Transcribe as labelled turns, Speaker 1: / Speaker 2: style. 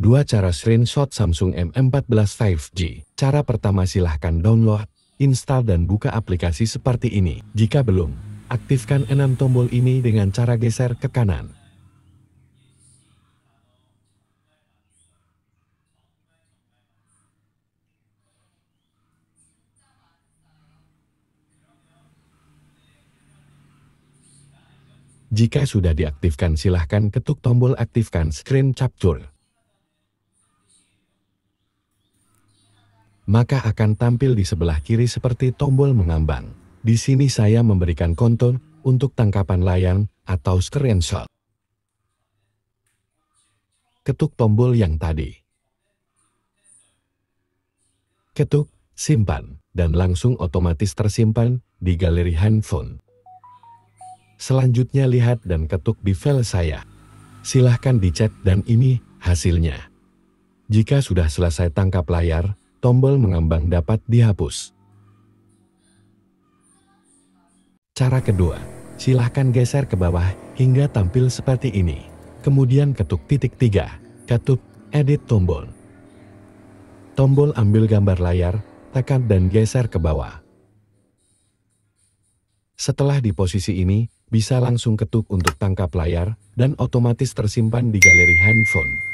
Speaker 1: Dua cara screenshot Samsung M14 5G. Cara pertama silahkan download, install dan buka aplikasi seperti ini. Jika belum, aktifkan enam tombol ini dengan cara geser ke kanan. Jika sudah diaktifkan silahkan ketuk tombol aktifkan screen capture. Maka akan tampil di sebelah kiri seperti tombol mengambang. Di sini saya memberikan kontur untuk tangkapan layar atau screenshot. Ketuk tombol yang tadi. Ketuk, simpan, dan langsung otomatis tersimpan di galeri handphone. Selanjutnya lihat dan ketuk di file saya. Silahkan dicat dan ini hasilnya. Jika sudah selesai tangkap layar, tombol mengambang dapat dihapus. Cara kedua, silahkan geser ke bawah hingga tampil seperti ini. Kemudian ketuk titik tiga, ketuk edit tombol. Tombol ambil gambar layar, tekan dan geser ke bawah. Setelah di posisi ini, bisa langsung ketuk untuk tangkap layar dan otomatis tersimpan di galeri handphone.